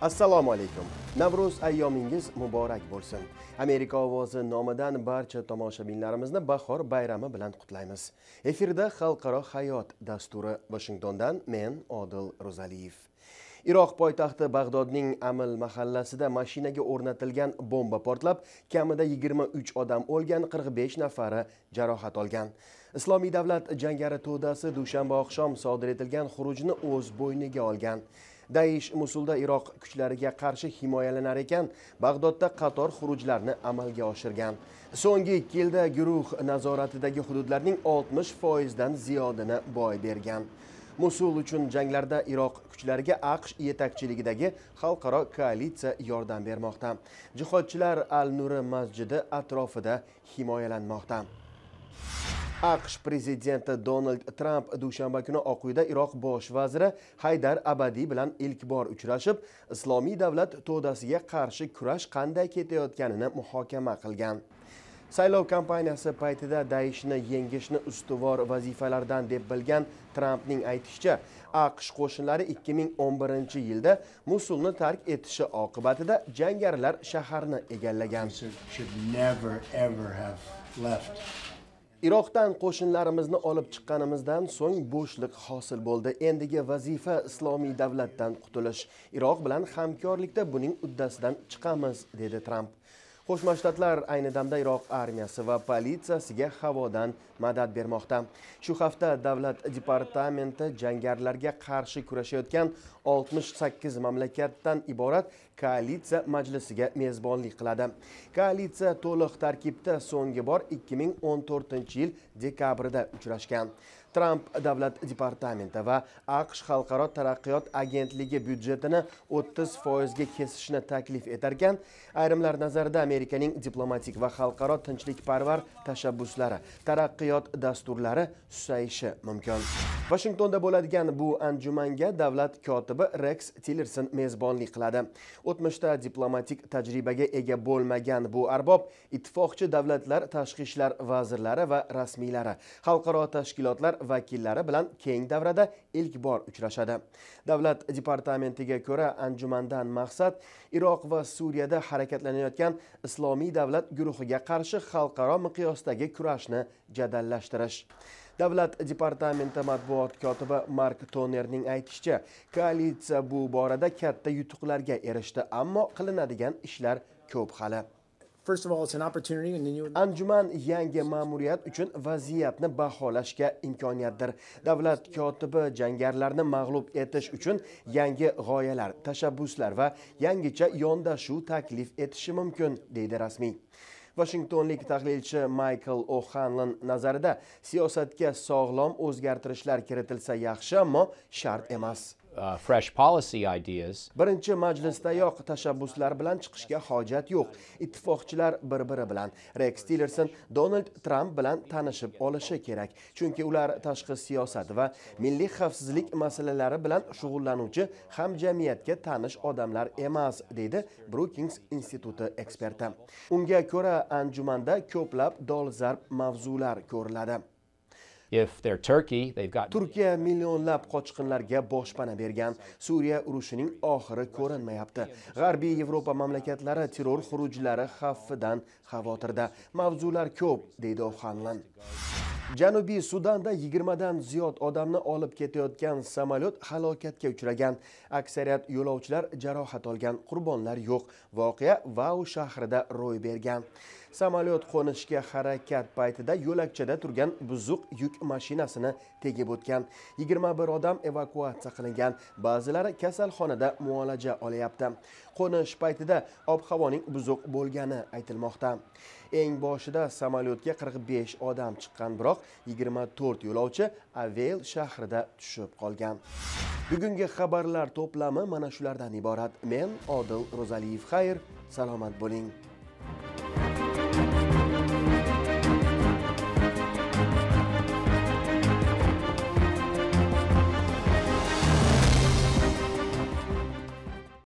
assalomu alaykum navro'z ayyomingiz muborak bo'lsin amerika ovozi nomidan barcha tomoshabinlarimizni bahor bayrami bilan qutlaymiz efirda xalqaro hayot dasturi vashingtondan men odil ro'zaliyev iroq poytaxti bag'dodning amil mahallasida mashinaga o'rnatilgan bomba portlab kamida 23 odam o'lgan 45 nafari jarohat olgan islomiy davlat jangari to'dasi dushanba oqshom sodir etilgan xurujni o'z bo'yniga olgan daish musulda iroq kuchlariga qarshi himoyalanar ekan bag'dodda qator xurujlarni amalga oshirgan so'nggi ikki yilda guruh nazoratidagi hududlarning 60 foizdan ziyodini boy bergan musul uchun janglarda iroq kuchlariga aqsh yetakchiligidagi xalqaro koalitsiya yordam bermoqda jihodchilar al nuri masjidi atrofida himoyalanmoqda aqsh prezidenti donald tramp dushanba kuni oq uyda iroq bosh vaziri haydar abadiy bilan ilk bor uchrashib islomiy davlat to'dasiga qarshi kurash qanday ketayotganini muhokama qilgan saylov kampaniyasi paytida daishni yengishni ustuvor vazifalardan deb bilgan trampning aytishicha aqsh qo'shinlari 2011 yilda musulni tark etishi oqibatida jangarilar shaharni egallagan iroqdan qo'shinlarimizni olib chiqqanimizdan so'ng bo'shliq hosil bo'ldi endigi vazifa islomiy davlatdan qutulish iroq bilan hamkorlikda buning uddasidan chiqamiz dedi tramp qo'shma shtatlar ayni damda iroq armiyasi va politsiyasiga havodan madad bermoqda shu hafta davlat departamenti jangarilarga qarshi kurashayotgan 68 mamlakatdan iborat koalitsiya majlisiga mezbonlik qiladi koalitsiya to'liq tarkibda so'nggi bor 2014 yil dekabrida uchrashgan tramp davlat departamenti va aqsh xalqaro taraqqiyot agentligi byudjetini 30 foizga kesishni taklif etarkan ayrimlar nazarida amerikaning diplomatik va xalqaro tinchlikparvar tashabbuslari taraqqiyot dasturlari susayishi mumkin vashingtonda bo'ladigan bu anjumanga davlat kotibi reks tillerson mezbonlik qiladi o'tmishda diplomatik tajribaga ega bo'lmagan bu arbob ittifoqchi davlatlar tashqi ishlar vazirlari va rasmiylari xalqaro tashkilotlar vakillari bilan keng davrada ilk bor uchrashadi davlat departamentiga ko'ra anjumandan maqsad iroq va suriyada harakatlanayotgan islomiy davlat guruhiga qarshi xalqaro miqyosdagi kurashni jadallashtirish davlat departamenti matbuot kotibi mark tonerning aytishicha koalitsiya bu borada katta yutuqlarga erishdi ammo qilinadigan ishlar ko'p hali First of all, it's an opportunity anjuman yangi ma'muriyat uchun vaziyatni baholashga imkoniyatdir davlat kotibi jangarlarni mag'lub etish uchun yangi g'oyalar tashabbuslar va yangicha yondashuv taklif etishi mumkin deydi rasmiy vashingtonlik tahlilchi Michael O'Hanlon nazarida siyosatga sog'lom o'zgartirishlar kiritilsa yaxshi, ammo shart emas. uh, fresh policy ideas. Birinchi majlisdayoq tashabbuslar bilan chiqishga hojat yo'q. Ittifoqchilar bir-biri bilan Rex Tillerson Donald Trump bilan tanishib olishi kerak, chunki ular tashqi siyosat va milliy xavfsizlik masalalari bilan shug'ullanuvchi ham jamiyatga tanish odamlar emas, dedi Brookings instituti eksperti. Unga ko'ra, anjumanda ko'plab dolzarb mavzular ko'riladi. If they're Turkey, they've got Turkiya millionlab qochqinlarga boshpana bergan. Suriya urushining oxiri ko'rinmayapti. G'arbiy Yevropa mamlakatlari terror xurujlari xavfidan xavotirda. Mavzular ko'p, deydi O'Xanlan. janubiy sudanda 20 dan ziyod odamni olib ketayotgan samolyot halokatga uchragan aksariyat yo'lovchilar jarohat olgan qurbonlar yo'q voqea vau shahrida ro'y bergan samolyot qo'nishga harakat paytida yo'lakchada turgan buzuq yuk mashinasini tegib o'tgan 21 odam evakuatsiya qilingan ba'zilari kasalxonada muolaja olyapti qo'nish paytida ob havoning buzuq bo'lgani aytilmoqda eng boshida samolyotga 45 odam chiqqan biroq keyinroq 24 yo'lovchi Avel shahrida tushib qolgan. Bugungi xabarlar to'plami mana shulardan iborat. Men Odil Ro'zaliyev. Xayr, salomat bo'ling.